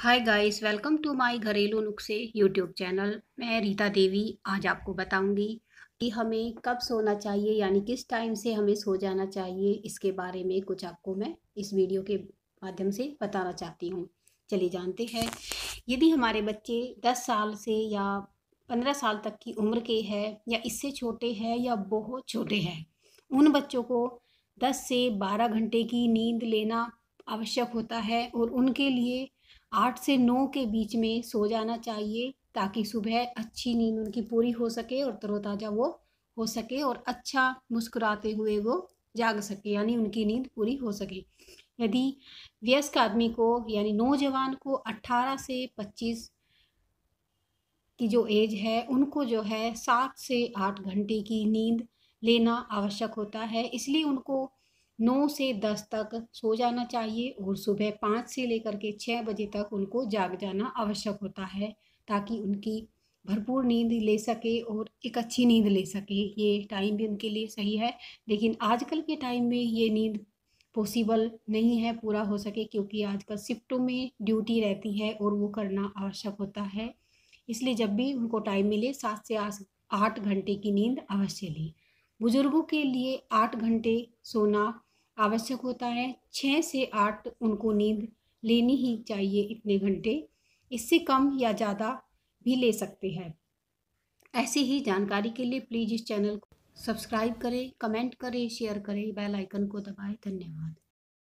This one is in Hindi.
hi guys welcome to my घरेलू नुस्खे यूट्यूब चैनल मैं रीता देवी आज आपको बताऊंगी कि हमें कब सोना चाहिए यानी किस टाइम से हमें सो जाना चाहिए इसके बारे में कुछ आपको मैं इस वीडियो के माध्यम से बताना चाहती हूँ चलिए जानते हैं यदि हमारे बच्चे दस साल से या पंद्रह साल तक की उम्र के हैं या इससे छोटे हैं या बहुत छोटे हैं उन बच्चों को दस से बारह घंटे की नींद लेना आवश्यक होता है और उनके लिए आठ से नौ के बीच में सो जाना चाहिए ताकि सुबह अच्छी नींद उनकी पूरी हो सके और तरोताज़ा वो हो सके और अच्छा मुस्कुराते हुए वो जाग सके यानी उनकी नींद पूरी हो सके यदि वयस्क आदमी को यानी नौजवान को 18 से 25 की जो एज है उनको जो है सात से आठ घंटे की नींद लेना आवश्यक होता है इसलिए उनको नौ से दस तक सो जाना चाहिए और सुबह पाँच से लेकर के छः बजे तक उनको जाग जाना आवश्यक होता है ताकि उनकी भरपूर नींद ले सके और एक अच्छी नींद ले सके ये टाइम भी उनके लिए सही है लेकिन आजकल के टाइम में ये नींद पॉसिबल नहीं है पूरा हो सके क्योंकि आजकल शिफ्टों में ड्यूटी रहती है और वो करना आवश्यक होता है इसलिए जब भी उनको टाइम मिले सात से आठ घंटे की नींद अवश्य लें बुज़ुर्गों के लिए आठ घंटे सोना आवश्यक होता है छः से आठ उनको नींद लेनी ही चाहिए इतने घंटे इससे कम या ज़्यादा भी ले सकते हैं ऐसी ही जानकारी के लिए प्लीज़ इस चैनल को सब्सक्राइब करें कमेंट करें शेयर करें बेल आइकन को दबाएं धन्यवाद